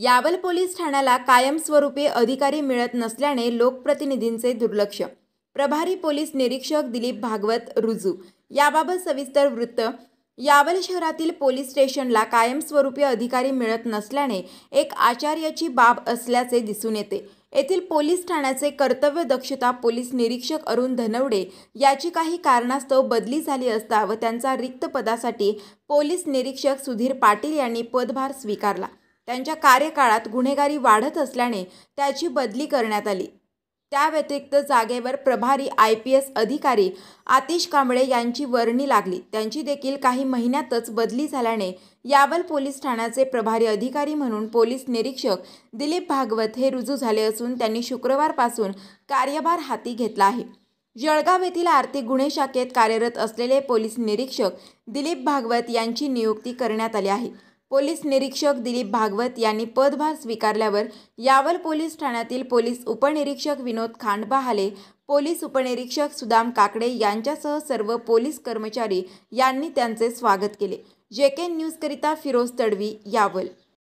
Yawal police ठाण्याला कायमस्वरूपी अधिकारी मिळत नसल्याने लोकप्रतिनिधींचे दुर्लक्ष प्रभारी पोलीस निरीक्षक दिलीप भागवत रुजू याबाबत सविस्तर वृत्त यावल शहरातील पोलीस स्टेशनला कायमस्वरूपी अधिकारी मिळत नसल्याने एक आचार्याची बाब असल्याचे दिसून येते येथील पोलीस ठाण्याचे कर्तव्य दक्षता पोलीस निरीक्षक अरुण धनवडे याची काही कारणास्तव बदली झाली असता व त्यांचा रिक्त पदासाठी पोलीस निरीक्षक सुधीर पाटील यांनी पदभार स्वीकारला त्यांच्या कार्यकाळात गुन्हेगारी वाढत असल्याने त्याची बदली करण्यात आली त्या व्यतिरिक्त जागेवर प्रभारी आय पी एस अधिकारी आतिश कांबळे यांची वर्णी लागली त्यांची देखील काही महिन्यातच बदली झाल्याने यावल पोलीस ठाण्याचे प्रभारी अधिकारी म्हणून पोलीस निरीक्षक दिलीप भागवत हे रुजू झाले असून त्यांनी शुक्रवारपासून कार्यभार हाती घेतला आहे जळगाव येथील आर्थिक गुन्हे शाखेत कार्यरत असलेले पोलीस निरीक्षक दिलीप भागवत यांची नियुक्ती करण्यात आली आहे पोलीस निरीक्षक दिलीप भागवत यांनी पदभार स्वीकारल्यावर यावल पोलीस ठाण्यातील पोलीस उपनिरीक्षक विनोद खांडबहाले पोलीस उपनिरीक्षक सुदाम काकडे यांच्यासह सर्व पोलीस कर्मचारी यांनी त्यांचे स्वागत केले जे के न्यूजकरिता फिरोज तडवी यावल